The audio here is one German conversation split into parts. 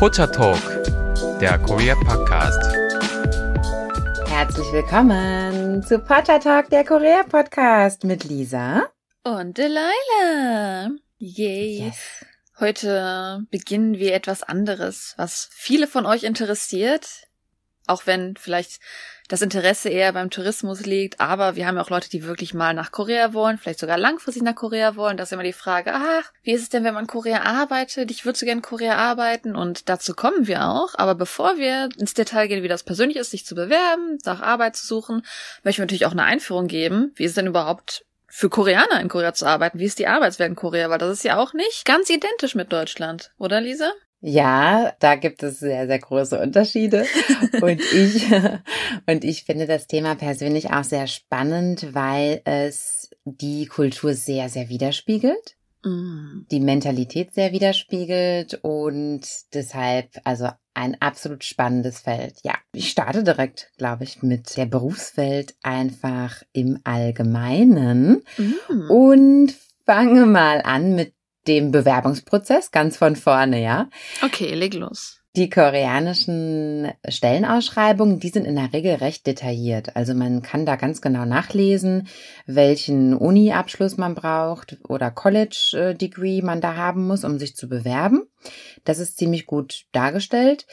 Pocha Talk, der Korea Podcast. Herzlich willkommen zu Pocha Talk, der Korea Podcast mit Lisa und Delilah. Yay. Yes. Heute beginnen wir etwas anderes, was viele von euch interessiert, auch wenn vielleicht das Interesse eher beim Tourismus liegt, aber wir haben ja auch Leute, die wirklich mal nach Korea wollen, vielleicht sogar langfristig nach Korea wollen. Das ist immer die Frage, ach, wie ist es denn, wenn man in Korea arbeitet? Ich würde so gerne in Korea arbeiten und dazu kommen wir auch. Aber bevor wir ins Detail gehen, wie das persönlich ist, sich zu bewerben, nach Arbeit zu suchen, möchten wir natürlich auch eine Einführung geben. Wie ist es denn überhaupt für Koreaner in Korea zu arbeiten. Wie ist die Arbeitswelt in Korea? Weil das ist ja auch nicht ganz identisch mit Deutschland, oder Lisa? Ja, da gibt es sehr, sehr große Unterschiede. Und ich, und ich finde das Thema persönlich auch sehr spannend, weil es die Kultur sehr, sehr widerspiegelt, mm. die Mentalität sehr widerspiegelt und deshalb, also ein absolut spannendes Feld. Ja, ich starte direkt, glaube ich, mit der Berufswelt einfach im Allgemeinen mm. und fange mal an mit dem Bewerbungsprozess ganz von vorne, ja? Okay, leg los. Die koreanischen Stellenausschreibungen, die sind in der Regel recht detailliert. Also man kann da ganz genau nachlesen, welchen Uni-Abschluss man braucht oder College-Degree man da haben muss, um sich zu bewerben. Das ist ziemlich gut dargestellt.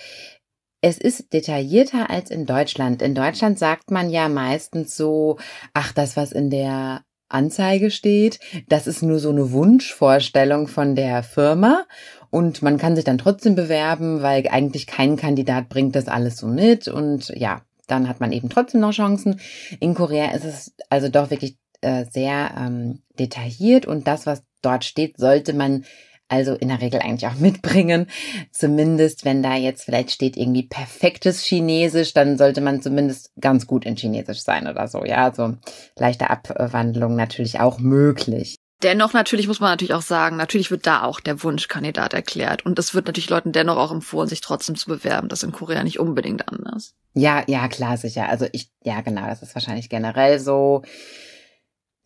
Es ist detaillierter als in Deutschland. In Deutschland sagt man ja meistens so, ach, das, was in der Anzeige steht. Das ist nur so eine Wunschvorstellung von der Firma. Und man kann sich dann trotzdem bewerben, weil eigentlich kein Kandidat bringt das alles so mit. Und ja, dann hat man eben trotzdem noch Chancen. In Korea ist es also doch wirklich äh, sehr ähm, detailliert und das, was dort steht, sollte man also in der Regel eigentlich auch mitbringen. Zumindest wenn da jetzt vielleicht steht irgendwie perfektes Chinesisch, dann sollte man zumindest ganz gut in Chinesisch sein oder so. Ja, also leichte Abwandlung natürlich auch möglich. Dennoch natürlich muss man natürlich auch sagen, natürlich wird da auch der Wunschkandidat erklärt. Und es wird natürlich Leuten dennoch auch empfohlen, sich trotzdem zu bewerben. Das ist in Korea nicht unbedingt anders. Ja, ja, klar, sicher. Also ich, ja, genau, das ist wahrscheinlich generell so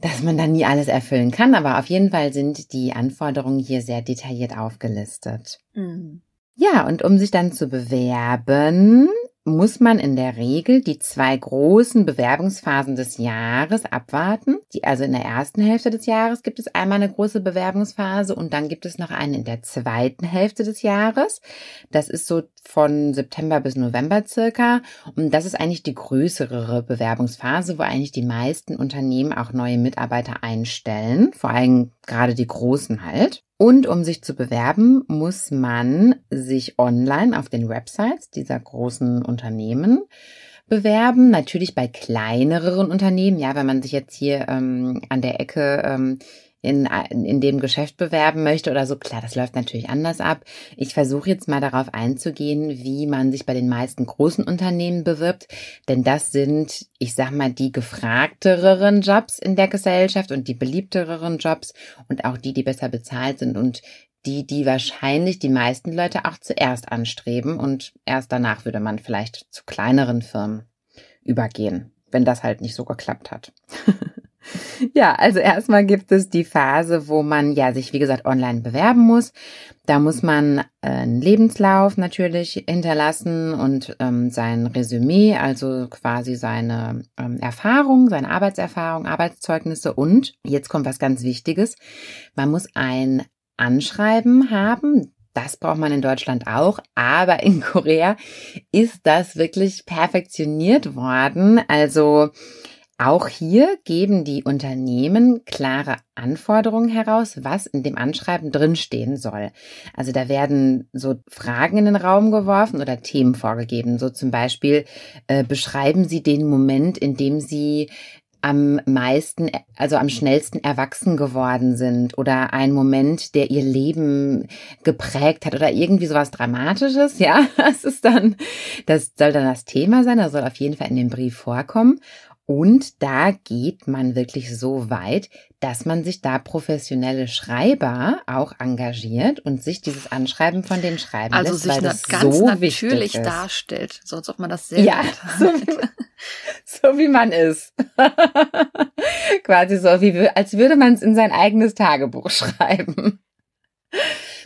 dass man da nie alles erfüllen kann, aber auf jeden Fall sind die Anforderungen hier sehr detailliert aufgelistet. Mhm. Ja, und um sich dann zu bewerben, muss man in der Regel die zwei großen Bewerbungsphasen des Jahres abwarten. Die, also in der ersten Hälfte des Jahres gibt es einmal eine große Bewerbungsphase und dann gibt es noch eine in der zweiten Hälfte des Jahres. Das ist so von September bis November circa. Und das ist eigentlich die größere Bewerbungsphase, wo eigentlich die meisten Unternehmen auch neue Mitarbeiter einstellen. Vor allem gerade die großen halt. Und um sich zu bewerben, muss man sich online auf den Websites dieser großen Unternehmen bewerben. Natürlich bei kleineren Unternehmen, ja, wenn man sich jetzt hier ähm, an der Ecke ähm, in, in dem Geschäft bewerben möchte oder so. Klar, das läuft natürlich anders ab. Ich versuche jetzt mal darauf einzugehen, wie man sich bei den meisten großen Unternehmen bewirbt, denn das sind, ich sag mal, die gefragtereren Jobs in der Gesellschaft und die beliebtereren Jobs und auch die, die besser bezahlt sind und die, die wahrscheinlich die meisten Leute auch zuerst anstreben und erst danach würde man vielleicht zu kleineren Firmen übergehen, wenn das halt nicht so geklappt hat. Ja, also erstmal gibt es die Phase, wo man ja sich, wie gesagt, online bewerben muss. Da muss man äh, einen Lebenslauf natürlich hinterlassen und ähm, sein Resümee, also quasi seine ähm, Erfahrung, seine Arbeitserfahrung, Arbeitszeugnisse und jetzt kommt was ganz Wichtiges. Man muss ein Anschreiben haben, das braucht man in Deutschland auch, aber in Korea ist das wirklich perfektioniert worden. Also auch hier geben die Unternehmen klare Anforderungen heraus, was in dem Anschreiben drinstehen soll. Also da werden so Fragen in den Raum geworfen oder Themen vorgegeben. So zum Beispiel äh, beschreiben Sie den Moment, in dem Sie am meisten, also am schnellsten erwachsen geworden sind oder ein Moment, der ihr Leben geprägt hat oder irgendwie sowas Dramatisches, ja, das ist dann, das soll dann das Thema sein, das soll auf jeden Fall in dem Brief vorkommen. Und da geht man wirklich so weit, dass man sich da professionelle Schreiber auch engagiert und sich dieses Anschreiben von den Schreiben also lässt, sich weil das ganz so natürlich darstellt, so als ob man das sehr ja, so wie, so wie, man ist. Quasi so, wie, als würde man es in sein eigenes Tagebuch schreiben.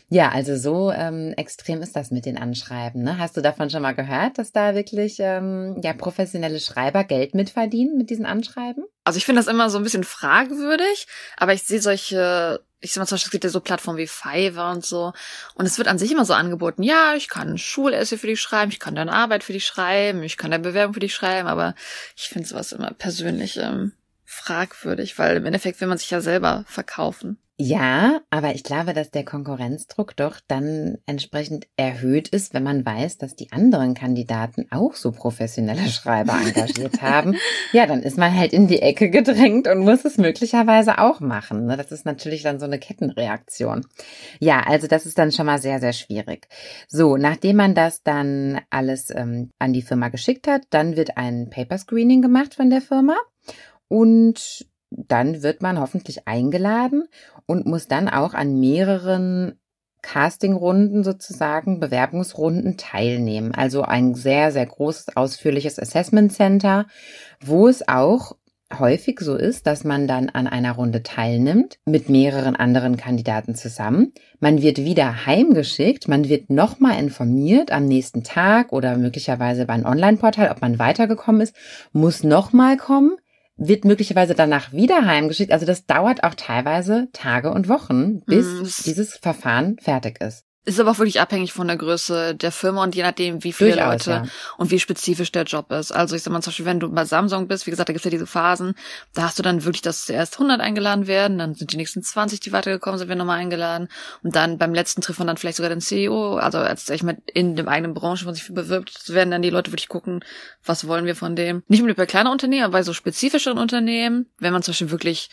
Ja, also so ähm, extrem ist das mit den Anschreiben. Ne? Hast du davon schon mal gehört, dass da wirklich ähm, ja professionelle Schreiber Geld mitverdienen mit diesen Anschreiben? Also ich finde das immer so ein bisschen fragwürdig, aber ich sehe solche ich sehe mal zum Beispiel, es gibt ja so Plattformen wie Fiverr und so. Und es wird an sich immer so angeboten, ja, ich kann Schulessay für dich schreiben, ich kann deine Arbeit für dich schreiben, ich kann deine Bewerbung für dich schreiben, aber ich finde sowas immer persönlich ähm, fragwürdig, weil im Endeffekt will man sich ja selber verkaufen. Ja, aber ich glaube, dass der Konkurrenzdruck doch dann entsprechend erhöht ist, wenn man weiß, dass die anderen Kandidaten auch so professionelle Schreiber engagiert haben. Ja, dann ist man halt in die Ecke gedrängt und muss es möglicherweise auch machen. Ne? Das ist natürlich dann so eine Kettenreaktion. Ja, also das ist dann schon mal sehr, sehr schwierig. So, nachdem man das dann alles ähm, an die Firma geschickt hat, dann wird ein Paper Screening gemacht von der Firma. Und dann wird man hoffentlich eingeladen und muss dann auch an mehreren Castingrunden sozusagen, Bewerbungsrunden teilnehmen. Also ein sehr, sehr großes, ausführliches Assessment Center, wo es auch häufig so ist, dass man dann an einer Runde teilnimmt mit mehreren anderen Kandidaten zusammen. Man wird wieder heimgeschickt, man wird nochmal informiert am nächsten Tag oder möglicherweise beim Online-Portal, ob man weitergekommen ist, muss nochmal kommen wird möglicherweise danach wieder heimgeschickt. Also das dauert auch teilweise Tage und Wochen, bis mhm. dieses Verfahren fertig ist. Ist aber auch wirklich abhängig von der Größe der Firma und je nachdem, wie viele Durchaus, Leute ja. und wie spezifisch der Job ist. Also ich sag mal zum Beispiel, wenn du bei Samsung bist, wie gesagt, da gibt's ja diese Phasen, da hast du dann wirklich, dass zuerst 100 eingeladen werden, dann sind die nächsten 20, die weitergekommen sind, werden nochmal eingeladen und dann beim letzten Treffen dann vielleicht sogar den CEO, also als ich mal in dem eigenen Branche, wo man sich bewirbt, werden dann die Leute wirklich gucken, was wollen wir von dem. Nicht nur bei kleinen Unternehmen, aber bei so spezifischen Unternehmen, wenn man zum Beispiel wirklich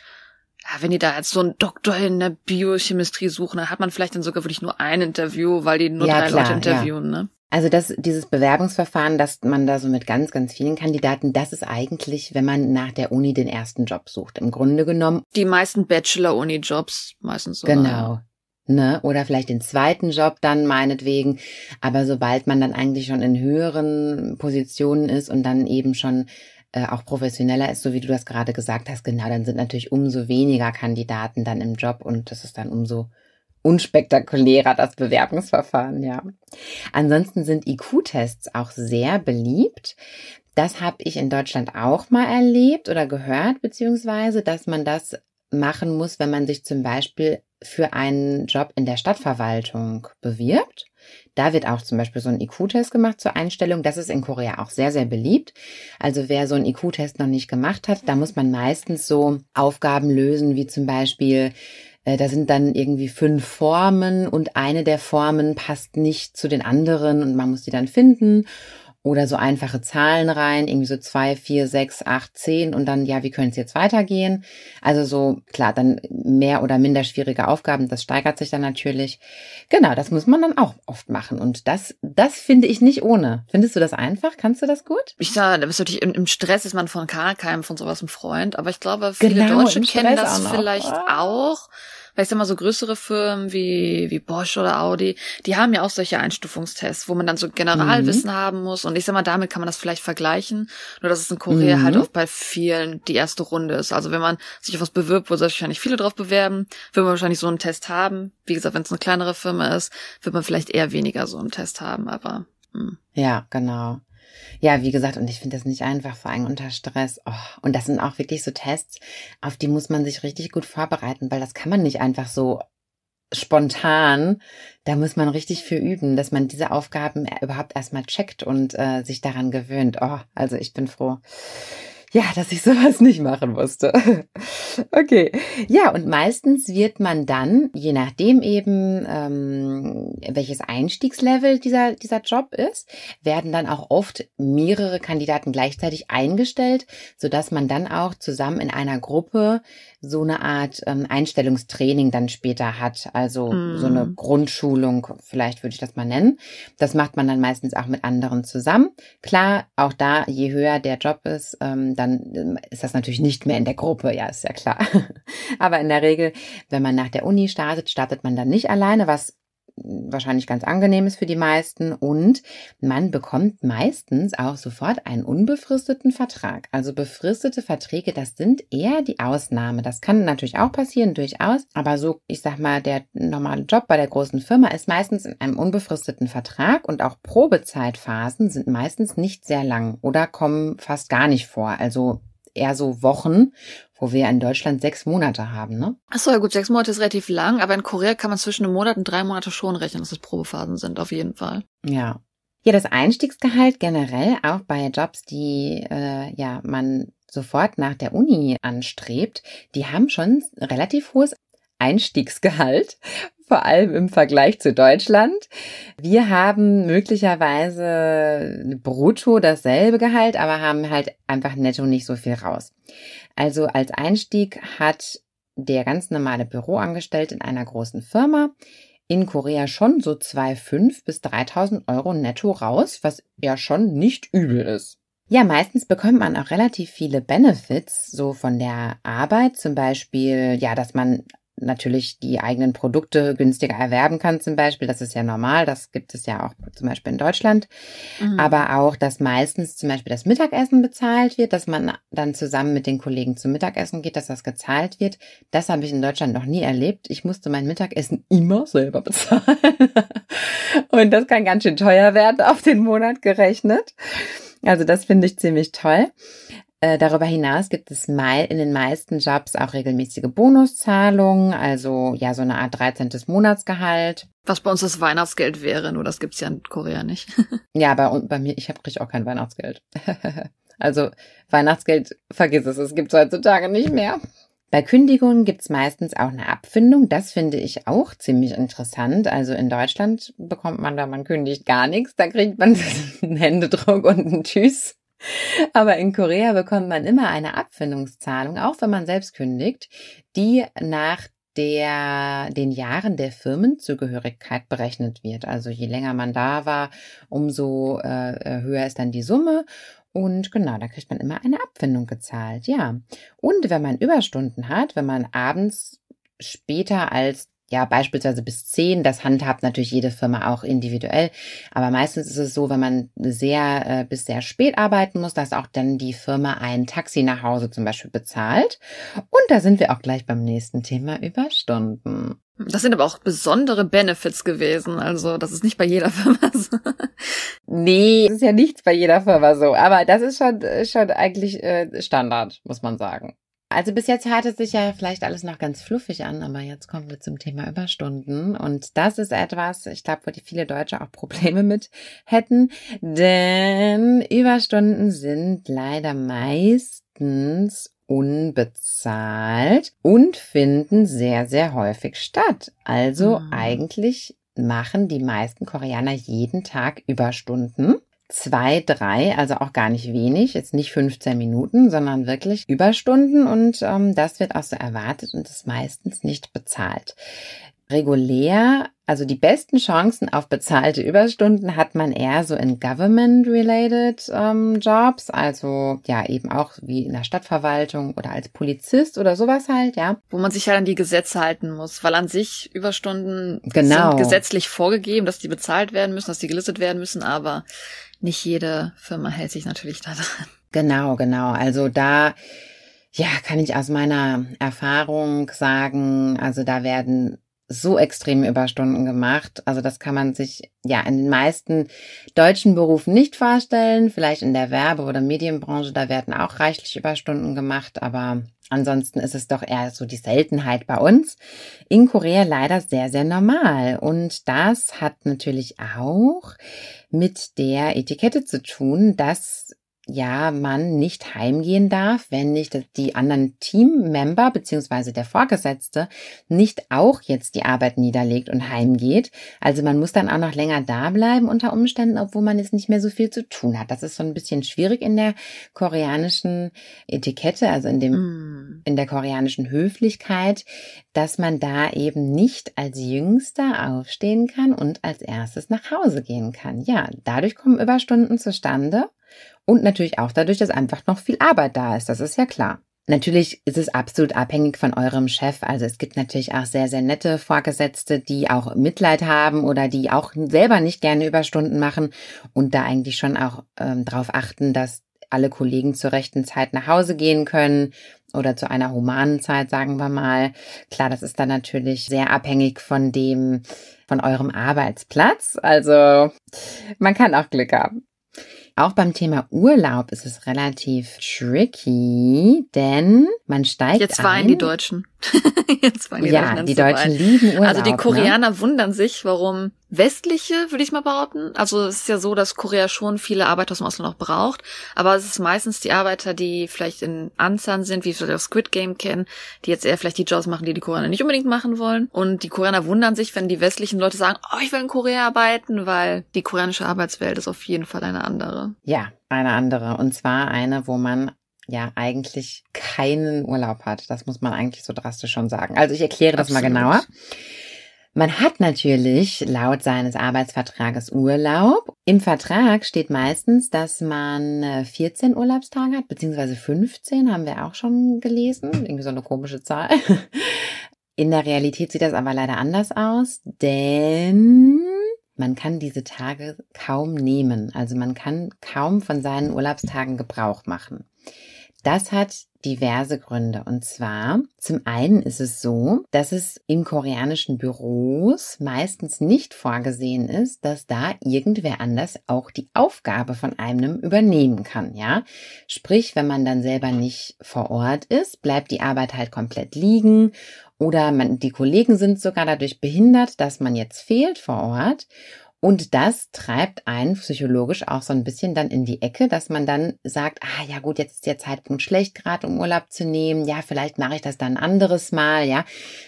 ja, wenn die da jetzt so einen Doktor in der Biochemistrie suchen, dann hat man vielleicht dann sogar wirklich nur ein Interview, weil die nur ja, drei klar, Leute interviewen, ja. ne? Also das, dieses Bewerbungsverfahren, dass man da so mit ganz, ganz vielen Kandidaten, das ist eigentlich, wenn man nach der Uni den ersten Job sucht. Im Grunde genommen. Die meisten Bachelor-Uni-Jobs meistens so. Genau. Ne? ne? Oder vielleicht den zweiten Job dann meinetwegen. Aber sobald man dann eigentlich schon in höheren Positionen ist und dann eben schon äh, auch professioneller ist, so wie du das gerade gesagt hast, genau, dann sind natürlich umso weniger Kandidaten dann im Job und das ist dann umso unspektakulärer das Bewerbungsverfahren, ja. Ansonsten sind IQ-Tests auch sehr beliebt. Das habe ich in Deutschland auch mal erlebt oder gehört, beziehungsweise, dass man das machen muss, wenn man sich zum Beispiel für einen Job in der Stadtverwaltung bewirbt. Da wird auch zum Beispiel so ein IQ-Test gemacht zur Einstellung. Das ist in Korea auch sehr, sehr beliebt. Also wer so einen IQ-Test noch nicht gemacht hat, da muss man meistens so Aufgaben lösen, wie zum Beispiel äh, da sind dann irgendwie fünf Formen und eine der Formen passt nicht zu den anderen und man muss die dann finden oder so einfache Zahlen rein, irgendwie so zwei, vier, sechs, acht, zehn und dann, ja, wie können es jetzt weitergehen? Also so, klar, dann mehr oder minder schwierige Aufgaben, das steigert sich dann natürlich. Genau, das muss man dann auch oft machen und das, das finde ich nicht ohne. Findest du das einfach? Kannst du das gut? Ich sage, da bist du natürlich, im, Stress ist man von gar keinem von sowas ein Freund, aber ich glaube, viele genau, Deutsche kennen das vielleicht ah. auch. auch weil ich sag mal, so größere Firmen wie, wie Bosch oder Audi, die haben ja auch solche Einstufungstests, wo man dann so Generalwissen mhm. haben muss. Und ich sag mal, damit kann man das vielleicht vergleichen. Nur, dass es in Korea mhm. halt auch bei vielen die erste Runde ist. Also, wenn man sich auf was bewirbt, wo sich wahrscheinlich viele drauf bewerben, wird man wahrscheinlich so einen Test haben. Wie gesagt, wenn es eine kleinere Firma ist, wird man vielleicht eher weniger so einen Test haben, aber. Mh. Hm. Ja, genau ja, wie gesagt, und ich finde das nicht einfach, vor allem unter Stress. Oh, und das sind auch wirklich so Tests, auf die muss man sich richtig gut vorbereiten, weil das kann man nicht einfach so spontan. Da muss man richtig für üben, dass man diese Aufgaben äh, überhaupt erstmal checkt und äh, sich daran gewöhnt. Oh, also ich bin froh ja, dass ich sowas nicht machen musste. okay. Ja, und meistens wird man dann, je nachdem eben, ähm, welches Einstiegslevel dieser, dieser Job ist, werden dann auch oft mehrere Kandidaten gleichzeitig eingestellt, sodass man dann auch zusammen in einer Gruppe so eine Art ähm, Einstellungstraining dann später hat. Also mm. so eine mhm. Grundschulung, vielleicht würde ich das mal nennen. Das macht man dann meistens auch mit anderen zusammen. Klar, auch da, je höher der Job ist, ähm, dann ähm, ist das natürlich nicht mehr in der Gruppe, ja, ist ja klar. Aber in der Regel, wenn man nach der Uni startet, startet man dann nicht alleine, was wahrscheinlich ganz angenehm ist für die meisten. Und man bekommt meistens auch sofort einen unbefristeten Vertrag. Also befristete Verträge, das sind eher die Ausnahme. Das kann natürlich auch passieren, durchaus. Aber so, ich sag mal, der normale Job bei der großen Firma ist meistens in einem unbefristeten Vertrag und auch Probezeitphasen sind meistens nicht sehr lang oder kommen fast gar nicht vor. Also eher so Wochen wo wir in Deutschland sechs Monate haben, ne? Achso, ja gut, sechs Monate ist relativ lang, aber in Korea kann man zwischen einem Monat und drei Monate schon rechnen, dass es Probephasen sind, auf jeden Fall. Ja. Ja, das Einstiegsgehalt generell, auch bei Jobs, die äh, ja man sofort nach der Uni anstrebt, die haben schon relativ hohes Einstiegsgehalt, vor allem im Vergleich zu Deutschland. Wir haben möglicherweise brutto dasselbe Gehalt, aber haben halt einfach netto nicht so viel raus. Also als Einstieg hat der ganz normale Büroangestellte in einer großen Firma in Korea schon so 2,5 bis 3.000 Euro netto raus, was ja schon nicht übel ist. Ja, meistens bekommt man auch relativ viele Benefits, so von der Arbeit, zum Beispiel, ja, dass man natürlich die eigenen Produkte günstiger erwerben kann zum Beispiel. Das ist ja normal, das gibt es ja auch zum Beispiel in Deutschland. Mhm. Aber auch, dass meistens zum Beispiel das Mittagessen bezahlt wird, dass man dann zusammen mit den Kollegen zum Mittagessen geht, dass das gezahlt wird. Das habe ich in Deutschland noch nie erlebt. Ich musste mein Mittagessen immer selber bezahlen. Und das kann ganz schön teuer werden auf den Monat gerechnet. Also das finde ich ziemlich toll. Äh, darüber hinaus gibt es in den meisten Jobs auch regelmäßige Bonuszahlungen, also ja, so eine Art 13. Monatsgehalt. Was bei uns das Weihnachtsgeld wäre, nur das gibt's ja in Korea nicht. ja, bei, bei mir, ich habe krieg auch kein Weihnachtsgeld. also Weihnachtsgeld, vergiss es, es gibt's heutzutage nicht mehr. Bei Kündigungen gibt's meistens auch eine Abfindung. Das finde ich auch ziemlich interessant. Also in Deutschland bekommt man da, man kündigt gar nichts. Da kriegt man einen Händedruck und einen Tschüss. Aber in Korea bekommt man immer eine Abfindungszahlung, auch wenn man selbst kündigt, die nach der den Jahren der Firmenzugehörigkeit berechnet wird. Also je länger man da war, umso äh, äh höher ist dann die Summe. Und genau, da kriegt man immer eine Abfindung gezahlt, ja. Und wenn man Überstunden hat, wenn man abends später als ja, beispielsweise bis zehn. Das handhabt natürlich jede Firma auch individuell. Aber meistens ist es so, wenn man sehr äh, bis sehr spät arbeiten muss, dass auch dann die Firma ein Taxi nach Hause zum Beispiel bezahlt. Und da sind wir auch gleich beim nächsten Thema über Stunden. Das sind aber auch besondere Benefits gewesen. Also, das ist nicht bei jeder Firma so. nee, das ist ja nichts bei jeder Firma so. Aber das ist schon, äh, schon eigentlich äh, Standard, muss man sagen. Also bis jetzt hört es sich ja vielleicht alles noch ganz fluffig an, aber jetzt kommen wir zum Thema Überstunden. Und das ist etwas, ich glaube, wo die viele Deutsche auch Probleme mit hätten. Denn Überstunden sind leider meistens unbezahlt und finden sehr, sehr häufig statt. Also mhm. eigentlich machen die meisten Koreaner jeden Tag Überstunden zwei, drei, also auch gar nicht wenig, jetzt nicht 15 Minuten, sondern wirklich Überstunden und ähm, das wird auch so erwartet und ist meistens nicht bezahlt. Regulär, also die besten Chancen auf bezahlte Überstunden hat man eher so in government-related ähm, Jobs, also ja eben auch wie in der Stadtverwaltung oder als Polizist oder sowas halt, ja. Wo man sich halt an die Gesetze halten muss, weil an sich Überstunden genau. sind gesetzlich vorgegeben, dass die bezahlt werden müssen, dass die gelistet werden müssen, aber nicht jede Firma hält sich natürlich daran. Genau, genau. Also da ja, kann ich aus meiner Erfahrung sagen, also da werden so extreme Überstunden gemacht. Also das kann man sich ja in den meisten deutschen Berufen nicht vorstellen. Vielleicht in der Werbe- oder Medienbranche, da werden auch reichlich Überstunden gemacht, aber Ansonsten ist es doch eher so die Seltenheit bei uns. In Korea leider sehr, sehr normal. Und das hat natürlich auch mit der Etikette zu tun, dass ja, man nicht heimgehen darf, wenn nicht die anderen Teammember beziehungsweise der Vorgesetzte nicht auch jetzt die Arbeit niederlegt und heimgeht. Also man muss dann auch noch länger da bleiben unter Umständen, obwohl man jetzt nicht mehr so viel zu tun hat. Das ist so ein bisschen schwierig in der koreanischen Etikette, also in dem, mm. in der koreanischen Höflichkeit, dass man da eben nicht als Jüngster aufstehen kann und als erstes nach Hause gehen kann. Ja, dadurch kommen Überstunden zustande. Und natürlich auch dadurch, dass einfach noch viel Arbeit da ist. Das ist ja klar. Natürlich ist es absolut abhängig von eurem Chef. Also es gibt natürlich auch sehr, sehr nette Vorgesetzte, die auch Mitleid haben oder die auch selber nicht gerne Überstunden machen und da eigentlich schon auch ähm, darauf achten, dass alle Kollegen zur rechten Zeit nach Hause gehen können oder zu einer humanen Zeit, sagen wir mal. Klar, das ist dann natürlich sehr abhängig von dem, von eurem Arbeitsplatz. Also man kann auch Glück haben. Auch beim Thema Urlaub ist es relativ tricky, denn man steigt. Jetzt weinen ein. die Deutschen. Jetzt fangen die ja, Deutschen die Deutschen weit. lieben Urlaub. Also die ne? Koreaner ne? wundern sich, warum westliche, würde ich mal behaupten. Also es ist ja so, dass Korea schon viele Arbeiter aus dem Ausland auch braucht, aber es ist meistens die Arbeiter, die vielleicht in Ansan sind, wie wir das Squid Game kennen, die jetzt eher vielleicht die Jobs machen, die die Koreaner nicht unbedingt machen wollen. Und die Koreaner wundern sich, wenn die westlichen Leute sagen, oh, ich will in Korea arbeiten, weil die koreanische Arbeitswelt ist auf jeden Fall eine andere. Ja, eine andere. Und zwar eine, wo man ja eigentlich keinen Urlaub hat. Das muss man eigentlich so drastisch schon sagen. Also ich erkläre das Absolut. mal genauer. Man hat natürlich laut seines Arbeitsvertrages Urlaub. Im Vertrag steht meistens, dass man 14 äh, Urlaubstage hat, beziehungsweise 15 haben wir auch schon gelesen. Irgendwie so eine komische Zahl. In der Realität sieht das aber leider anders aus, denn man kann diese Tage kaum nehmen. Also man kann kaum von seinen Urlaubstagen Gebrauch machen. Das hat diverse Gründe. Und zwar, zum einen ist es so, dass es in koreanischen Büros meistens nicht vorgesehen ist, dass da irgendwer anders auch die Aufgabe von einem übernehmen kann, ja. Sprich, wenn man dann selber nicht vor Ort ist, bleibt die Arbeit halt komplett liegen oder man, die Kollegen sind sogar dadurch behindert, dass man jetzt fehlt vor Ort. Und das treibt einen psychologisch auch so ein bisschen dann in die Ecke, dass man dann sagt, ah ja gut, jetzt ist der Zeitpunkt schlecht gerade, um Urlaub zu nehmen. Ja, vielleicht mache ich das dann ein anderes Mal, ja.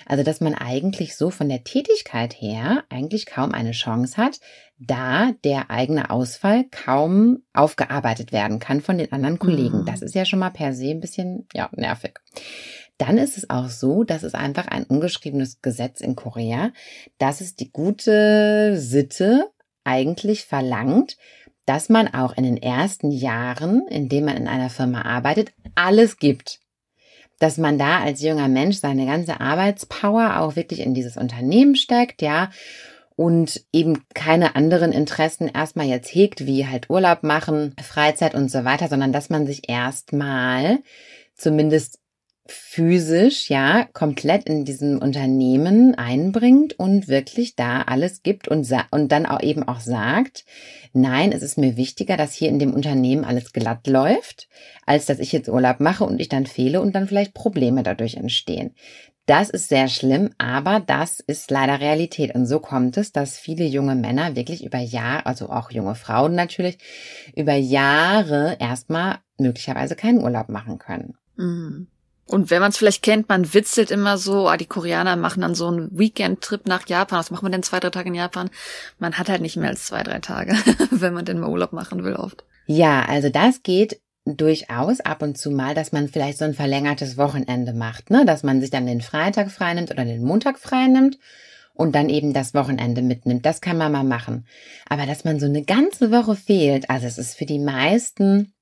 Also, dass man eigentlich so von der Tätigkeit her eigentlich kaum eine Chance hat, da der eigene Ausfall kaum aufgearbeitet werden kann von den anderen Kollegen. Mhm. Das ist ja schon mal per se ein bisschen, ja, nervig dann ist es auch so, dass es einfach ein ungeschriebenes Gesetz in Korea, dass es die gute Sitte eigentlich verlangt, dass man auch in den ersten Jahren, in denen man in einer Firma arbeitet, alles gibt. Dass man da als junger Mensch seine ganze Arbeitspower auch wirklich in dieses Unternehmen steckt, ja, und eben keine anderen Interessen erstmal jetzt hegt, wie halt Urlaub machen, Freizeit und so weiter, sondern dass man sich erstmal zumindest physisch ja komplett in diesem Unternehmen einbringt und wirklich da alles gibt und, und dann auch eben auch sagt, nein, es ist mir wichtiger, dass hier in dem Unternehmen alles glatt läuft, als dass ich jetzt Urlaub mache und ich dann fehle und dann vielleicht Probleme dadurch entstehen. Das ist sehr schlimm, aber das ist leider Realität. Und so kommt es, dass viele junge Männer wirklich über Jahre, also auch junge Frauen natürlich, über Jahre erstmal möglicherweise keinen Urlaub machen können. Mhm. Und wenn man es vielleicht kennt, man witzelt immer so, ah, die Koreaner machen dann so einen Weekend-Trip nach Japan. Was macht man denn zwei, drei Tage in Japan? Man hat halt nicht mehr als zwei, drei Tage, wenn man denn mal Urlaub machen will oft. Ja, also das geht durchaus ab und zu mal, dass man vielleicht so ein verlängertes Wochenende macht, ne? Dass man sich dann den Freitag freinimmt oder den Montag freinimmt und dann eben das Wochenende mitnimmt. Das kann man mal machen. Aber dass man so eine ganze Woche fehlt, also es ist für die meisten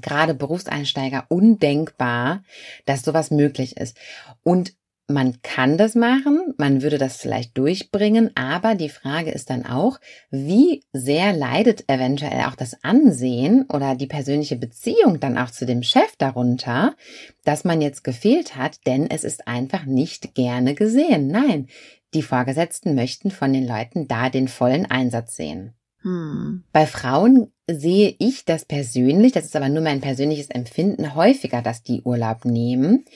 gerade Berufseinsteiger undenkbar, dass sowas möglich ist. Und man kann das machen, man würde das vielleicht durchbringen, aber die Frage ist dann auch, wie sehr leidet eventuell auch das Ansehen oder die persönliche Beziehung dann auch zu dem Chef darunter, dass man jetzt gefehlt hat, denn es ist einfach nicht gerne gesehen. Nein, die Vorgesetzten möchten von den Leuten da den vollen Einsatz sehen. Hm. Bei Frauen sehe ich das persönlich, das ist aber nur mein persönliches Empfinden, häufiger, dass die Urlaub nehmen.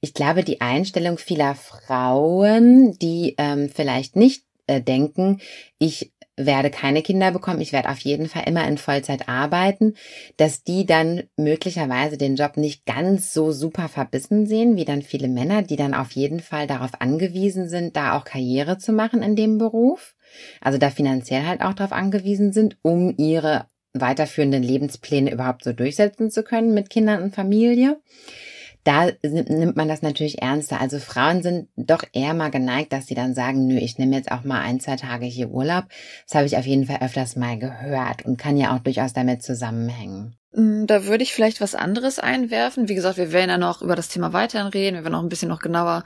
Ich glaube, die Einstellung vieler Frauen, die ähm, vielleicht nicht äh, denken, ich werde keine Kinder bekommen, ich werde auf jeden Fall immer in Vollzeit arbeiten, dass die dann möglicherweise den Job nicht ganz so super verbissen sehen, wie dann viele Männer, die dann auf jeden Fall darauf angewiesen sind, da auch Karriere zu machen in dem Beruf. Also da finanziell halt auch darauf angewiesen sind, um ihre weiterführenden Lebenspläne überhaupt so durchsetzen zu können mit Kindern und Familie. Da nimmt man das natürlich ernster. Also Frauen sind doch eher mal geneigt, dass sie dann sagen, nö, ich nehme jetzt auch mal ein, zwei Tage hier Urlaub. Das habe ich auf jeden Fall öfters mal gehört und kann ja auch durchaus damit zusammenhängen. Hm, da würde ich vielleicht was anderes einwerfen. Wie gesagt, wir werden ja noch über das Thema weiterhin reden. Wir werden auch ein bisschen noch genauer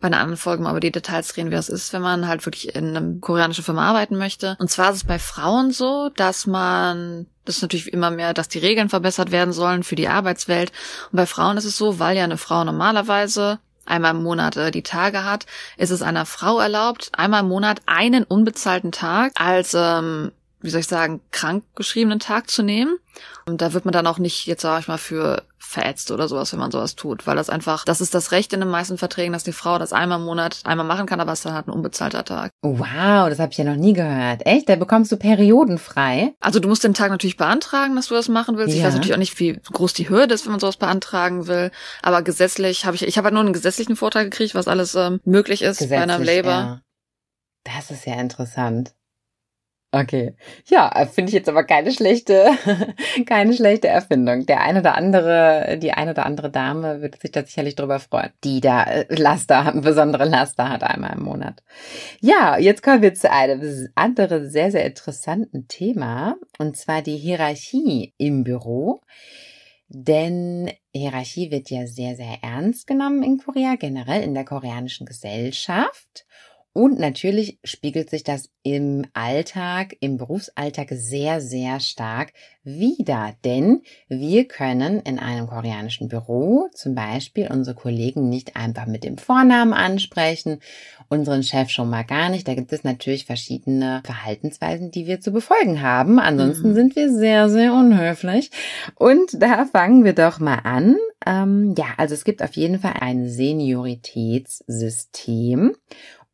bei einer anderen Folge mal über die Details reden, wie das ist, wenn man halt wirklich in einem koreanischen Film arbeiten möchte. Und zwar ist es bei Frauen so, dass man das ist natürlich immer mehr, dass die Regeln verbessert werden sollen für die Arbeitswelt. Und bei Frauen ist es so, weil ja eine Frau normalerweise einmal im Monat äh, die Tage hat, ist es einer Frau erlaubt, einmal im Monat einen unbezahlten Tag als ähm, wie soll ich sagen, krank geschriebenen Tag zu nehmen. Und da wird man dann auch nicht, jetzt sage ich mal, für verätzt oder sowas, wenn man sowas tut. Weil das einfach, das ist das Recht in den meisten Verträgen, dass die Frau das einmal im Monat einmal machen kann, aber es dann halt ein unbezahlter Tag. Wow, das habe ich ja noch nie gehört. Echt? Da bekommst du periodenfrei. Also du musst den Tag natürlich beantragen, dass du das machen willst. Ja. Ich weiß natürlich auch nicht, wie groß die Hürde ist, wenn man sowas beantragen will. Aber gesetzlich habe ich, ich habe halt nur einen gesetzlichen Vorteil gekriegt, was alles ähm, möglich ist bei einem Labor. Ja. Das ist ja interessant. Okay. Ja, äh, finde ich jetzt aber keine schlechte, keine schlechte Erfindung. Der eine oder andere, die eine oder andere Dame wird sich da sicherlich drüber freuen, die da äh, Laster, besondere Laster hat einmal im Monat. Ja, jetzt kommen wir zu einem anderen sehr, sehr interessanten Thema und zwar die Hierarchie im Büro. Denn Hierarchie wird ja sehr, sehr ernst genommen in Korea, generell in der koreanischen Gesellschaft. Und natürlich spiegelt sich das im Alltag, im Berufsalltag sehr, sehr stark wider. Denn wir können in einem koreanischen Büro zum Beispiel unsere Kollegen nicht einfach mit dem Vornamen ansprechen, unseren Chef schon mal gar nicht. Da gibt es natürlich verschiedene Verhaltensweisen, die wir zu befolgen haben. Ansonsten mhm. sind wir sehr, sehr unhöflich. Und da fangen wir doch mal an. Ähm, ja, also es gibt auf jeden Fall ein Senioritätssystem.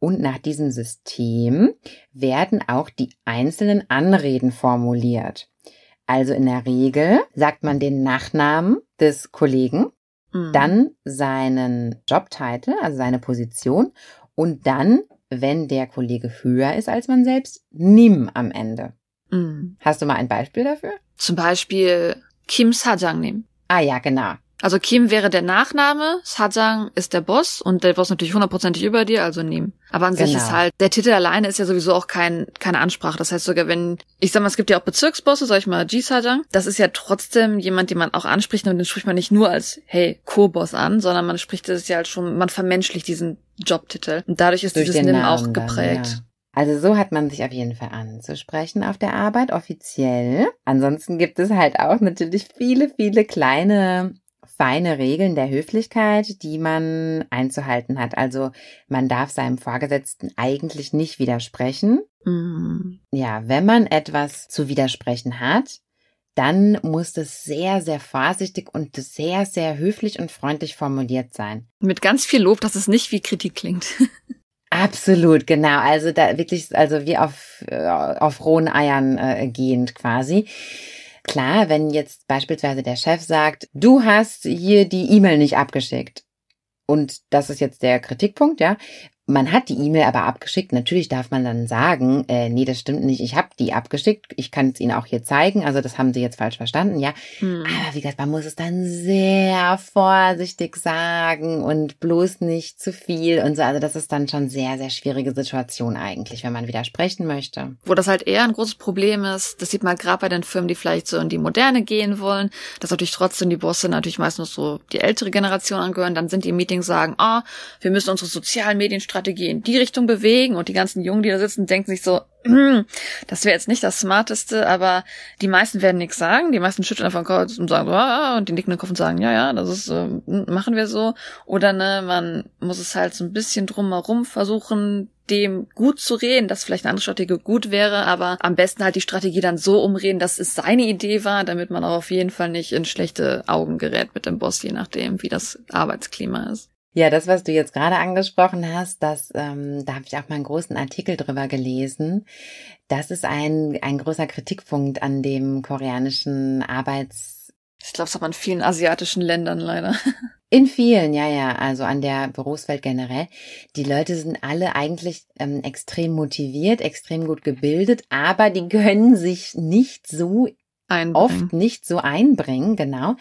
Und nach diesem System werden auch die einzelnen Anreden formuliert. Also in der Regel sagt man den Nachnamen des Kollegen, mhm. dann seinen Jobtitel, also seine Position und dann, wenn der Kollege höher ist als man selbst, nimm am Ende. Mhm. Hast du mal ein Beispiel dafür? Zum Beispiel Kim Sajang nim. Ah ja, genau. Also Kim wäre der Nachname, Sajang ist der Boss und der Boss natürlich hundertprozentig über dir, also Nim. Aber an genau. sich ist halt, der Titel alleine ist ja sowieso auch kein, keine Ansprache. Das heißt sogar, wenn, ich sag mal, es gibt ja auch Bezirksbosse, sag ich mal, G-Sajang, das ist ja trotzdem jemand, den man auch anspricht und den spricht man nicht nur als, hey, Co-Boss an, sondern man spricht das ja halt schon, man vermenschlicht diesen Jobtitel. Und dadurch ist Durch dieses Nim auch geprägt. Dann, ja. Also so hat man sich auf jeden Fall anzusprechen auf der Arbeit, offiziell. Ansonsten gibt es halt auch natürlich viele, viele kleine feine Regeln der Höflichkeit, die man einzuhalten hat. Also man darf seinem Vorgesetzten eigentlich nicht widersprechen. Mhm. Ja, wenn man etwas zu widersprechen hat, dann muss das sehr, sehr vorsichtig und sehr, sehr höflich und freundlich formuliert sein. Mit ganz viel Lob, dass es nicht wie Kritik klingt. Absolut, genau. Also da wirklich, also wie auf, äh, auf rohen Eiern äh, gehend quasi. Klar, wenn jetzt beispielsweise der Chef sagt, du hast hier die E-Mail nicht abgeschickt. Und das ist jetzt der Kritikpunkt, ja. Man hat die E-Mail aber abgeschickt. Natürlich darf man dann sagen, äh, nee, das stimmt nicht. Ich habe die abgeschickt. Ich kann es Ihnen auch hier zeigen. Also das haben Sie jetzt falsch verstanden, ja. Hm. Aber wie gesagt, man muss es dann sehr vorsichtig sagen und bloß nicht zu viel und so. Also das ist dann schon sehr, sehr schwierige Situation eigentlich, wenn man widersprechen möchte. Wo das halt eher ein großes Problem ist, das sieht man gerade bei den Firmen, die vielleicht so in die Moderne gehen wollen, dass natürlich trotzdem die Bosse natürlich meistens so die ältere Generation angehören. Dann sind die Meetings sagen, ah, oh, wir müssen unsere sozialen Medien Strategie in die Richtung bewegen und die ganzen Jungen, die da sitzen, denken sich so, hm, das wäre jetzt nicht das Smarteste, aber die meisten werden nichts sagen. Die meisten schütteln einfach den Kopf und sagen, so, ah, ah, ah, und die nicken den Kopf und sagen, ja, ja, das ist, äh, machen wir so. Oder ne, man muss es halt so ein bisschen drumherum versuchen, dem gut zu reden, dass vielleicht eine andere Strategie gut wäre, aber am besten halt die Strategie dann so umreden, dass es seine Idee war, damit man auch auf jeden Fall nicht in schlechte Augen gerät mit dem Boss, je nachdem, wie das Arbeitsklima ist. Ja, das, was du jetzt gerade angesprochen hast, das, ähm, da habe ich auch mal einen großen Artikel drüber gelesen. Das ist ein, ein großer Kritikpunkt an dem koreanischen Arbeits. Ich glaube, es hat in vielen asiatischen Ländern leider. In vielen, ja, ja, also an der Berufswelt generell. Die Leute sind alle eigentlich ähm, extrem motiviert, extrem gut gebildet, aber die können sich nicht so einbringen. oft nicht so einbringen, genau,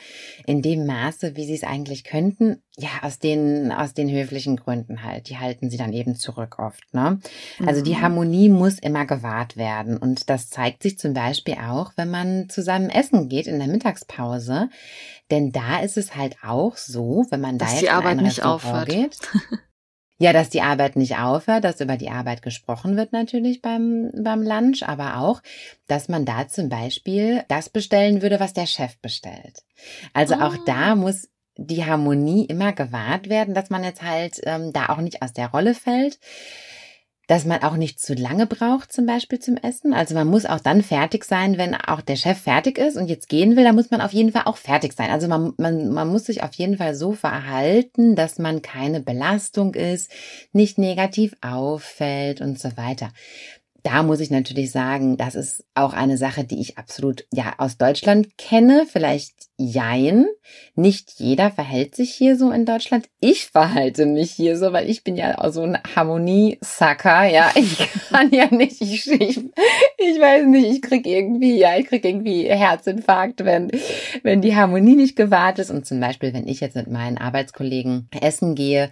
in dem Maße, wie sie es eigentlich könnten. Ja, aus den, aus den höflichen Gründen halt. Die halten sie dann eben zurück oft, ne? Also mhm. die Harmonie muss immer gewahrt werden. Und das zeigt sich zum Beispiel auch, wenn man zusammen essen geht in der Mittagspause. Denn da ist es halt auch so, wenn man da Dass jetzt die Arbeit in ein nicht aufhört. geht. Ja, dass die Arbeit nicht aufhört, dass über die Arbeit gesprochen wird natürlich beim, beim Lunch, aber auch, dass man da zum Beispiel das bestellen würde, was der Chef bestellt. Also oh. auch da ah. muss die Harmonie immer gewahrt werden, dass man jetzt halt ähm, da auch nicht aus der Rolle fällt dass man auch nicht zu lange braucht, zum Beispiel zum Essen. Also man muss auch dann fertig sein, wenn auch der Chef fertig ist und jetzt gehen will, dann muss man auf jeden Fall auch fertig sein. Also man, man, man muss sich auf jeden Fall so verhalten, dass man keine Belastung ist, nicht negativ auffällt und so weiter da muss ich natürlich sagen, das ist auch eine Sache, die ich absolut ja aus Deutschland kenne. Vielleicht jein. Nicht jeder verhält sich hier so in Deutschland. Ich verhalte mich hier so, weil ich bin ja auch so ein Harmoniesacker. Ja, ich kann ja nicht. Ich, ich, ich weiß nicht. Ich krieg irgendwie ja, ich krieg irgendwie Herzinfarkt, wenn wenn die Harmonie nicht gewahrt ist. Und zum Beispiel, wenn ich jetzt mit meinen Arbeitskollegen essen gehe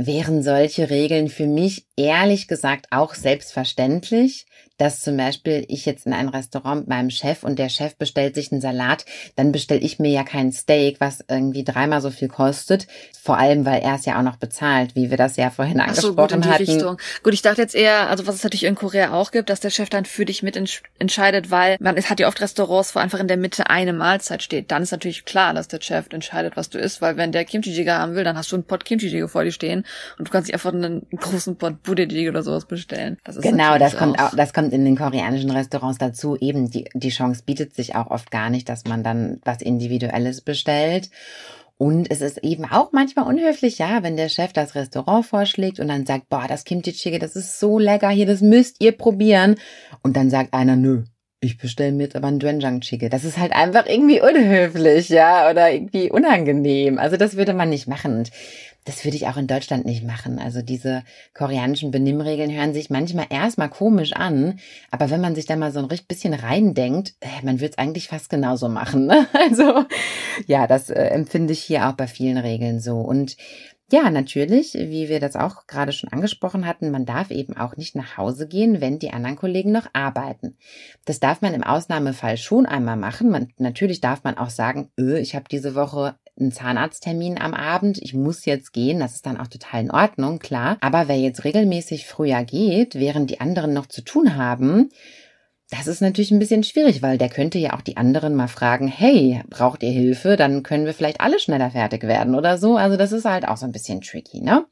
wären solche Regeln für mich ehrlich gesagt auch selbstverständlich dass zum Beispiel ich jetzt in ein Restaurant mit meinem Chef und der Chef bestellt sich einen Salat, dann bestelle ich mir ja kein Steak, was irgendwie dreimal so viel kostet. Vor allem, weil er es ja auch noch bezahlt, wie wir das ja vorhin angesprochen Ach so, gut, in die hatten. Richtung. Gut, ich dachte jetzt eher, also was es natürlich in Korea auch gibt, dass der Chef dann für dich mit entscheidet, weil man es hat ja oft Restaurants, wo einfach in der Mitte eine Mahlzeit steht. Dann ist natürlich klar, dass der Chef entscheidet, was du isst, weil wenn der Kimchi-Jigger haben will, dann hast du einen Pot Kimchi-Jigger vor dir stehen und du kannst dich einfach einen großen Pot Budae-Jigger oder sowas bestellen. Das genau, das kommt auch, das kommt kommt in den koreanischen Restaurants dazu, eben die, die Chance bietet sich auch oft gar nicht, dass man dann was Individuelles bestellt. Und es ist eben auch manchmal unhöflich, ja, wenn der Chef das Restaurant vorschlägt und dann sagt, boah, das Kimchi Jjigae, das ist so lecker hier, das müsst ihr probieren. Und dann sagt einer, nö, ich bestelle mir jetzt aber einen Doenjang Jjigae. Das ist halt einfach irgendwie unhöflich, ja, oder irgendwie unangenehm. Also das würde man nicht machen. Und das würde ich auch in Deutschland nicht machen. Also diese koreanischen Benimmregeln hören sich manchmal erstmal komisch an, aber wenn man sich da mal so ein richtig bisschen reindenkt, äh, man würde es eigentlich fast genauso machen. Ne? Also ja, das äh, empfinde ich hier auch bei vielen Regeln so. Und ja, natürlich, wie wir das auch gerade schon angesprochen hatten, man darf eben auch nicht nach Hause gehen, wenn die anderen Kollegen noch arbeiten. Das darf man im Ausnahmefall schon einmal machen. Man, natürlich darf man auch sagen, öh, ich habe diese Woche einen Zahnarzttermin am Abend, ich muss jetzt gehen, das ist dann auch total in Ordnung, klar. Aber wer jetzt regelmäßig früher geht, während die anderen noch zu tun haben, das ist natürlich ein bisschen schwierig, weil der könnte ja auch die anderen mal fragen, hey, braucht ihr Hilfe? Dann können wir vielleicht alle schneller fertig werden oder so. Also das ist halt auch so ein bisschen tricky, ne?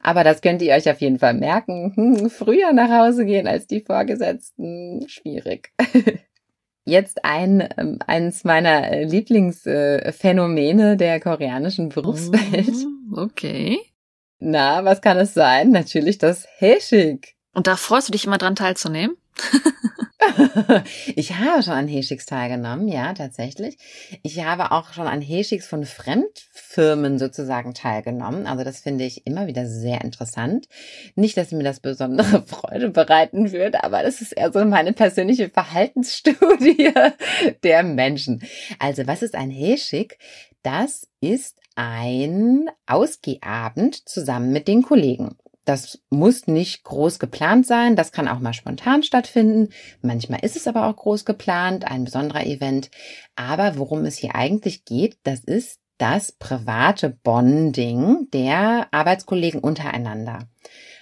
Aber das könnt ihr euch auf jeden Fall merken. Hm, früher nach Hause gehen als die Vorgesetzten, schwierig. jetzt ein, ähm, eines meiner äh, Lieblingsphänomene der koreanischen Berufswelt. Mhm, okay. Na, was kann es sein? Natürlich das Häschig. Und da freust du dich immer dran teilzunehmen? ich habe schon an Heschicks teilgenommen, ja, tatsächlich. Ich habe auch schon an Heschicks von Fremdfirmen sozusagen teilgenommen. Also das finde ich immer wieder sehr interessant. Nicht, dass mir das besondere Freude bereiten würde, aber das ist eher so meine persönliche Verhaltensstudie der Menschen. Also was ist ein Heschick? Das ist ein Ausgehabend zusammen mit den Kollegen. Das muss nicht groß geplant sein, das kann auch mal spontan stattfinden. Manchmal ist es aber auch groß geplant, ein besonderer Event. Aber worum es hier eigentlich geht, das ist das private Bonding der Arbeitskollegen untereinander.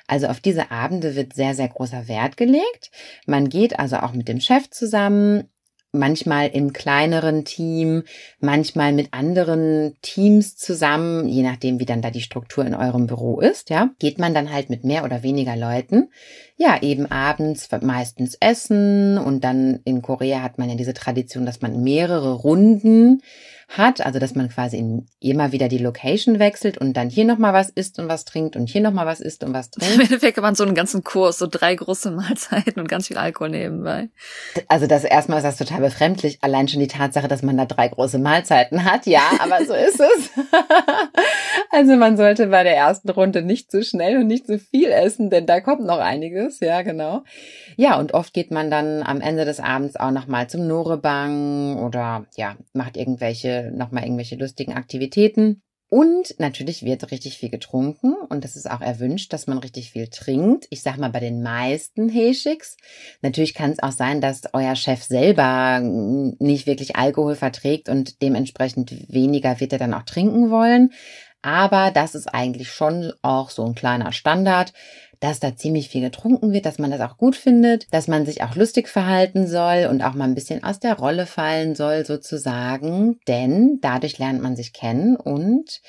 Also auf diese Abende wird sehr, sehr großer Wert gelegt. Man geht also auch mit dem Chef zusammen manchmal im kleineren Team, manchmal mit anderen Teams zusammen, je nachdem, wie dann da die Struktur in eurem Büro ist, ja, geht man dann halt mit mehr oder weniger Leuten, ja, eben abends meistens essen und dann in Korea hat man ja diese Tradition, dass man mehrere Runden hat, also dass man quasi immer wieder die Location wechselt und dann hier nochmal was isst und was trinkt und hier nochmal was isst und was trinkt. Im Endeffekt kann man so einen ganzen Kurs, so drei große Mahlzeiten und ganz viel Alkohol nebenbei. Also das erstmal ist das total befremdlich, allein schon die Tatsache, dass man da drei große Mahlzeiten hat, ja, aber so ist es. also man sollte bei der ersten Runde nicht zu so schnell und nicht zu so viel essen, denn da kommt noch einiges, ja, genau. Ja, und oft geht man dann am Ende des Abends auch nochmal zum Norebang oder ja, macht irgendwelche äh, nochmal irgendwelche lustigen Aktivitäten. Und natürlich wird richtig viel getrunken und das ist auch erwünscht, dass man richtig viel trinkt. Ich sag mal bei den meisten Heschiks. Natürlich kann es auch sein, dass euer Chef selber nicht wirklich Alkohol verträgt und dementsprechend weniger wird er dann auch trinken wollen. Aber das ist eigentlich schon auch so ein kleiner Standard, dass da ziemlich viel getrunken wird, dass man das auch gut findet, dass man sich auch lustig verhalten soll und auch mal ein bisschen aus der Rolle fallen soll sozusagen, denn dadurch lernt man sich kennen und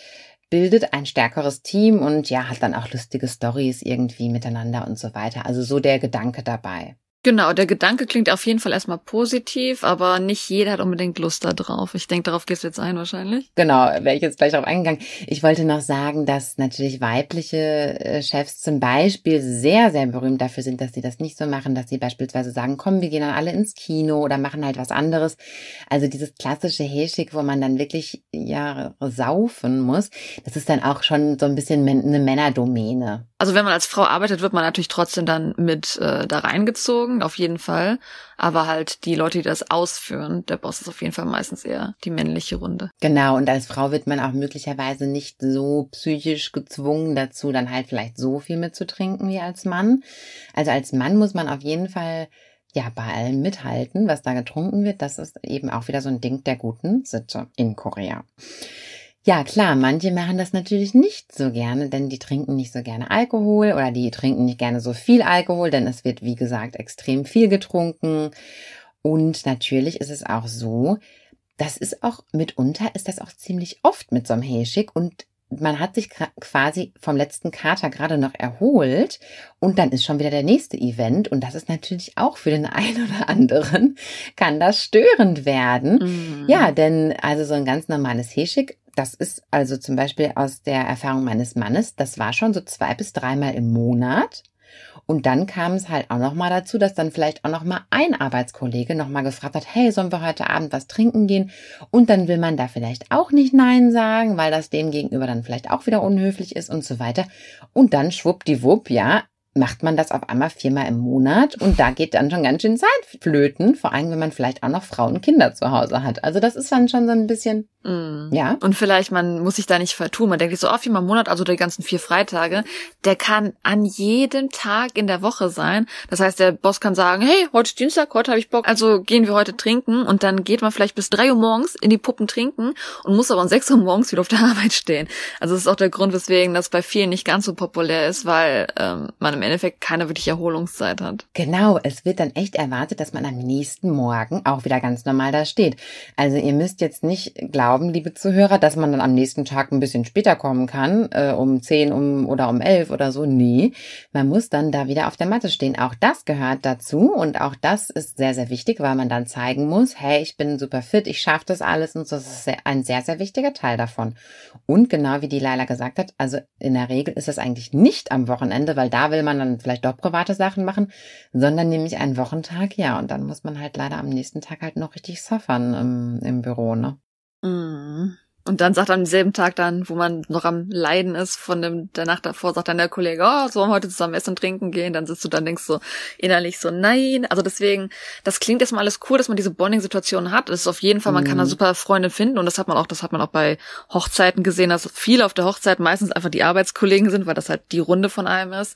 bildet ein stärkeres Team und ja, hat dann auch lustige Stories irgendwie miteinander und so weiter. Also so der Gedanke dabei. Genau, der Gedanke klingt auf jeden Fall erstmal positiv, aber nicht jeder hat unbedingt Lust da drauf. Ich denke, darauf gehst du jetzt ein wahrscheinlich. Genau, wäre ich jetzt gleich darauf eingegangen. Ich wollte noch sagen, dass natürlich weibliche äh, Chefs zum Beispiel sehr, sehr berühmt dafür sind, dass sie das nicht so machen, dass sie beispielsweise sagen, komm, wir gehen dann alle ins Kino oder machen halt was anderes. Also dieses klassische Häschig, wo man dann wirklich ja saufen muss, das ist dann auch schon so ein bisschen eine Männerdomäne. Also wenn man als Frau arbeitet, wird man natürlich trotzdem dann mit äh, da reingezogen Gedanken auf jeden Fall, aber halt die Leute, die das ausführen, der Boss ist auf jeden Fall meistens eher die männliche Runde. Genau, und als Frau wird man auch möglicherweise nicht so psychisch gezwungen dazu, dann halt vielleicht so viel mitzutrinken wie als Mann. Also als Mann muss man auf jeden Fall ja, bei allem mithalten, was da getrunken wird, das ist eben auch wieder so ein Ding der guten Sitte in Korea. Ja, klar, manche machen das natürlich nicht so gerne, denn die trinken nicht so gerne Alkohol oder die trinken nicht gerne so viel Alkohol, denn es wird, wie gesagt, extrem viel getrunken. Und natürlich ist es auch so, das ist auch mitunter, ist das auch ziemlich oft mit so einem Häschig und man hat sich quasi vom letzten Kater gerade noch erholt und dann ist schon wieder der nächste Event und das ist natürlich auch für den einen oder anderen kann das störend werden. Mhm. Ja, denn also so ein ganz normales Heschig, das ist also zum Beispiel aus der Erfahrung meines Mannes, das war schon so zwei bis dreimal im Monat. Und dann kam es halt auch nochmal dazu, dass dann vielleicht auch nochmal ein Arbeitskollege nochmal gefragt hat, hey, sollen wir heute Abend was trinken gehen? Und dann will man da vielleicht auch nicht Nein sagen, weil das dem gegenüber dann vielleicht auch wieder unhöflich ist und so weiter. Und dann schwuppdiwupp, ja, macht man das auf einmal viermal im Monat und da geht dann schon ganz schön Zeit flöten, vor allem wenn man vielleicht auch noch Frauen und Kinder zu Hause hat. Also das ist dann schon so ein bisschen Mhm. Ja. Und vielleicht, man muss sich da nicht vertun. Man denkt sich so, oh, viermal im Monat, also die ganzen vier Freitage. Der kann an jedem Tag in der Woche sein. Das heißt, der Boss kann sagen, hey, heute ist Dienstag, heute habe ich Bock. Also gehen wir heute trinken und dann geht man vielleicht bis drei Uhr morgens in die Puppen trinken und muss aber um sechs Uhr morgens wieder auf der Arbeit stehen. Also das ist auch der Grund, weswegen das bei vielen nicht ganz so populär ist, weil ähm, man im Endeffekt keine wirklich Erholungszeit hat. Genau, es wird dann echt erwartet, dass man am nächsten Morgen auch wieder ganz normal da steht. Also ihr müsst jetzt nicht glauben, glauben, liebe Zuhörer, dass man dann am nächsten Tag ein bisschen später kommen kann, äh, um 10 um, oder um 11 oder so. Nee, man muss dann da wieder auf der Matte stehen. Auch das gehört dazu und auch das ist sehr, sehr wichtig, weil man dann zeigen muss, hey, ich bin super fit, ich schaffe das alles und das ist ein sehr, sehr wichtiger Teil davon. Und genau wie die Leila gesagt hat, also in der Regel ist das eigentlich nicht am Wochenende, weil da will man dann vielleicht doch private Sachen machen, sondern nämlich einen Wochentag, ja, und dann muss man halt leider am nächsten Tag halt noch richtig suffern im, im Büro, ne? 嗯。Und dann sagt am selben Tag dann, wo man noch am Leiden ist von dem, der Nacht davor, sagt dann der Kollege, oh, sollen wir heute zusammen essen und trinken gehen? Dann sitzt du dann denkst so innerlich so, nein. Also deswegen, das klingt erstmal alles cool, dass man diese Bonding-Situation hat. Es ist auf jeden Fall, man mhm. kann da mhm. super Freunde finden und das hat man auch, das hat man auch bei Hochzeiten gesehen, dass viele auf der Hochzeit meistens einfach die Arbeitskollegen sind, weil das halt die Runde von einem ist.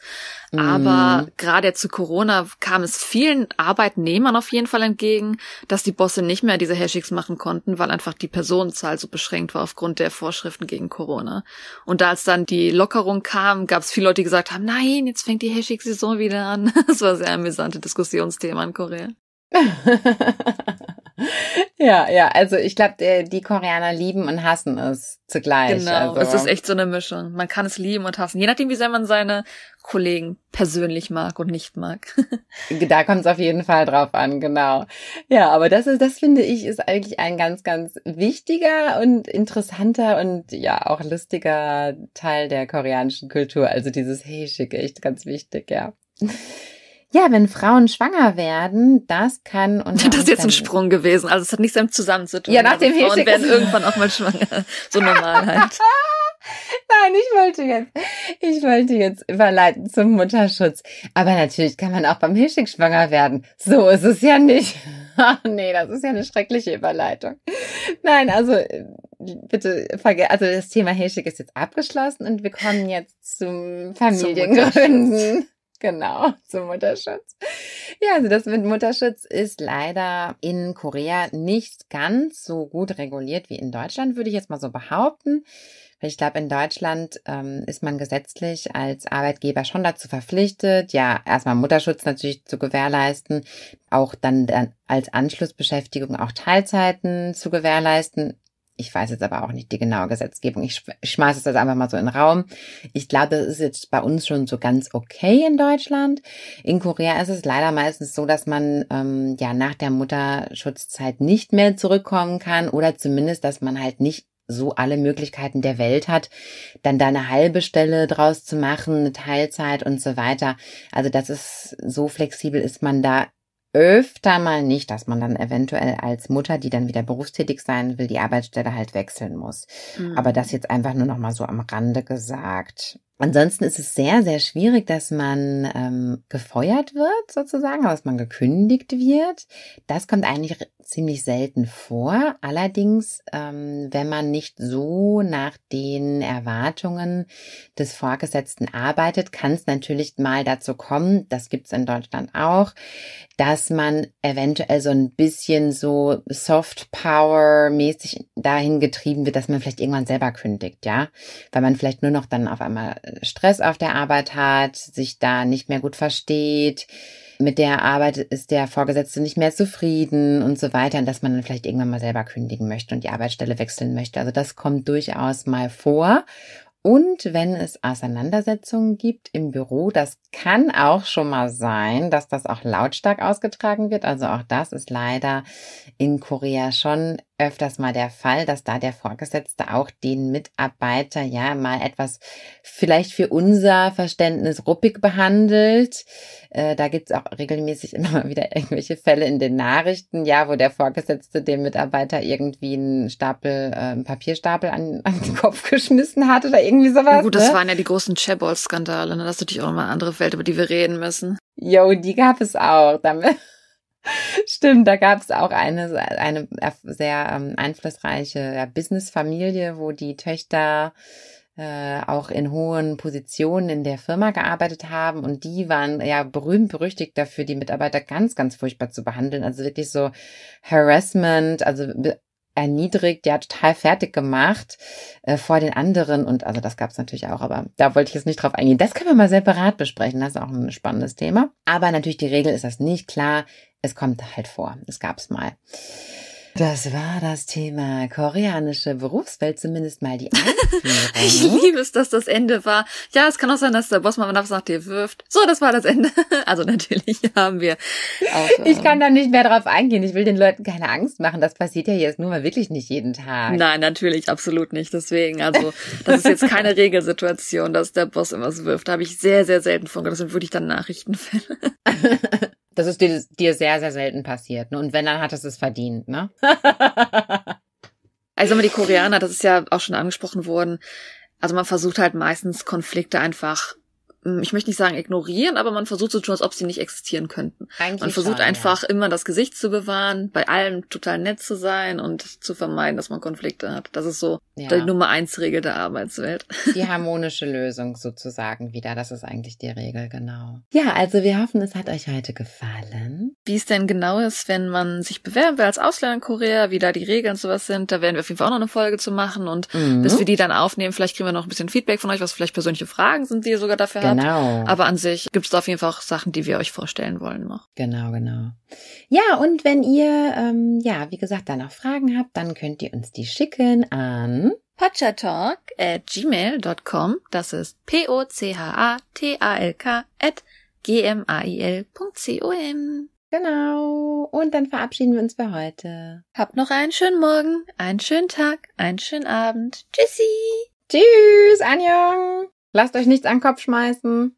Mhm. Aber gerade jetzt zu Corona kam es vielen Arbeitnehmern auf jeden Fall entgegen, dass die Bosse nicht mehr diese Hashtags machen konnten, weil einfach die Personenzahl so beschränkt war einfach aufgrund der Vorschriften gegen Corona. Und da als dann die Lockerung kam, gab es viele Leute, die gesagt haben, nein, jetzt fängt die hashtag saison wieder an. Das war ein sehr amüsantes Diskussionsthema in Korea. ja, ja, also ich glaube, die Koreaner lieben und hassen es zugleich. Genau, also. es ist echt so eine Mischung. Man kann es lieben und hassen, je nachdem, wie sehr man seine Kollegen persönlich mag und nicht mag. da kommt es auf jeden Fall drauf an, genau. Ja, aber das ist, das finde ich, ist eigentlich ein ganz, ganz wichtiger und interessanter und ja auch lustiger Teil der koreanischen Kultur. Also dieses Hey, schick, echt ganz wichtig, ja. Ja, wenn Frauen schwanger werden, das kann unter Das ist jetzt ein Sprung gewesen. Also es hat nichts damit zusammen Ja, nach also dem Frauen werden irgendwann auch mal schwanger. So normal halt. Nein, ich wollte jetzt, ich wollte jetzt überleiten zum Mutterschutz. Aber natürlich kann man auch beim Hilschick schwanger werden. So ist es ja nicht. nee, das ist ja eine schreckliche Überleitung. Nein, also bitte verge also das Thema Hilschick ist jetzt abgeschlossen und wir kommen jetzt zum Familiengründen. Zum Genau, zum Mutterschutz. Ja, also das mit Mutterschutz ist leider in Korea nicht ganz so gut reguliert wie in Deutschland, würde ich jetzt mal so behaupten. ich glaube, in Deutschland ähm, ist man gesetzlich als Arbeitgeber schon dazu verpflichtet, ja, erstmal Mutterschutz natürlich zu gewährleisten, auch dann, dann als Anschlussbeschäftigung auch Teilzeiten zu gewährleisten ich weiß jetzt aber auch nicht die genaue Gesetzgebung. Ich schmeiße das einfach mal so in den Raum. Ich glaube, das ist jetzt bei uns schon so ganz okay in Deutschland. In Korea ist es leider meistens so, dass man ähm, ja nach der Mutterschutzzeit nicht mehr zurückkommen kann oder zumindest, dass man halt nicht so alle Möglichkeiten der Welt hat, dann da eine halbe Stelle draus zu machen, eine Teilzeit und so weiter. Also das ist so flexibel ist man da öfter mal nicht, dass man dann eventuell als Mutter, die dann wieder berufstätig sein will, die Arbeitsstelle halt wechseln muss. Mhm. Aber das jetzt einfach nur noch mal so am Rande gesagt. Ansonsten ist es sehr, sehr schwierig, dass man ähm, gefeuert wird, sozusagen, dass man gekündigt wird. Das kommt eigentlich ziemlich selten vor. Allerdings, ähm, wenn man nicht so nach den Erwartungen des Vorgesetzten arbeitet, kann es natürlich mal dazu kommen, das gibt's in Deutschland auch, dass man eventuell so ein bisschen so Soft Power mäßig dahin getrieben wird, dass man vielleicht irgendwann selber kündigt, ja, weil man vielleicht nur noch dann auf einmal Stress auf der Arbeit hat, sich da nicht mehr gut versteht mit der Arbeit ist der Vorgesetzte nicht mehr zufrieden und so weiter und dass man dann vielleicht irgendwann mal selber kündigen möchte und die Arbeitsstelle wechseln möchte. Also das kommt durchaus mal vor. Und wenn es Auseinandersetzungen gibt im Büro, das kann auch schon mal sein, dass das auch lautstark ausgetragen wird. Also auch das ist leider in Korea schon öfters mal der Fall, dass da der Vorgesetzte auch den Mitarbeiter ja mal etwas vielleicht für unser Verständnis ruppig behandelt. Äh, da gibt's auch regelmäßig immer mal wieder irgendwelche Fälle in den Nachrichten, ja, wo der Vorgesetzte dem Mitarbeiter irgendwie einen Stapel, äh, einen Papierstapel an, an den Kopf geschmissen hat oder irgendwie sowas. Ja gut, ne? das ne? waren ja die großen Chabold-Skandale, ne? das ist natürlich auch mal andere Welt, über die wir reden müssen. Jo, die gab es auch. Damit Stimmt, da gab es auch eine, eine sehr ähm, einflussreiche ja, Businessfamilie, wo die Töchter äh, auch in hohen Positionen in der Firma gearbeitet haben und die waren ja berühmt berüchtigt dafür, die Mitarbeiter ganz, ganz furchtbar zu behandeln. Also wirklich so Harassment, also erniedrigt, ja, total fertig gemacht äh, vor den anderen. Und also das gab es natürlich auch, aber da wollte ich jetzt nicht drauf eingehen. Das können wir mal separat besprechen. Das ist auch ein spannendes Thema. Aber natürlich, die Regel ist das nicht klar. Es kommt halt vor. Es gab es mal. Das war das Thema koreanische Berufswelt, zumindest mal die Einführung. ich liebe es, dass das Ende war. Ja, es kann auch sein, dass der Bossmann was nach dir wirft. So, das war das Ende. Also natürlich haben wir auch, Ich ähm, kann da nicht mehr drauf eingehen. Ich will den Leuten keine Angst machen. Das passiert ja jetzt nur mal wirklich nicht jeden Tag. Nein, natürlich, absolut nicht. Deswegen, also das ist jetzt keine Regelsituation, dass der Boss immer so wirft. Da habe ich sehr, sehr selten von gehört. Das sind wirklich dann Nachrichtenfälle. Das ist dir, dir sehr, sehr selten passiert. Ne? Und wenn, dann hat es es verdient, ne? also immer die Koreaner, das ist ja auch schon angesprochen worden. Also man versucht halt meistens Konflikte einfach ich möchte nicht sagen ignorieren, aber man versucht so zu tun, als ob sie nicht existieren könnten. Eigentlich man versucht schon, einfach ja. immer das Gesicht zu bewahren, bei allem total nett zu sein und zu vermeiden, dass man Konflikte hat. Das ist so ja. die Nummer eins Regel der Arbeitswelt. Die harmonische Lösung sozusagen wieder. Das ist eigentlich die Regel, genau. Ja, also wir hoffen, es hat euch heute gefallen. Wie es denn genau ist, wenn man sich bewerben will als Ausländer in Korea, wie da die Regeln und sowas sind, da werden wir auf jeden Fall auch noch eine Folge zu machen und mhm. bis wir die dann aufnehmen, vielleicht kriegen wir noch ein bisschen Feedback von euch, was vielleicht persönliche Fragen sind, die ihr sogar dafür habt hat. Genau. Aber an sich gibt es auf jeden Fall auch Sachen, die wir euch vorstellen wollen noch. Genau, genau. Ja, und wenn ihr, ähm, ja, wie gesagt, da noch Fragen habt, dann könnt ihr uns die schicken an pochatalk at gmail.com. Das ist P-O-C-H-A-T-A-L-K at gmail.com. Genau. Und dann verabschieden wir uns für heute. Habt noch einen schönen Morgen, einen schönen Tag, einen schönen Abend. Tschüssi. Tschüss, Anjong. Lasst euch nichts an den Kopf schmeißen.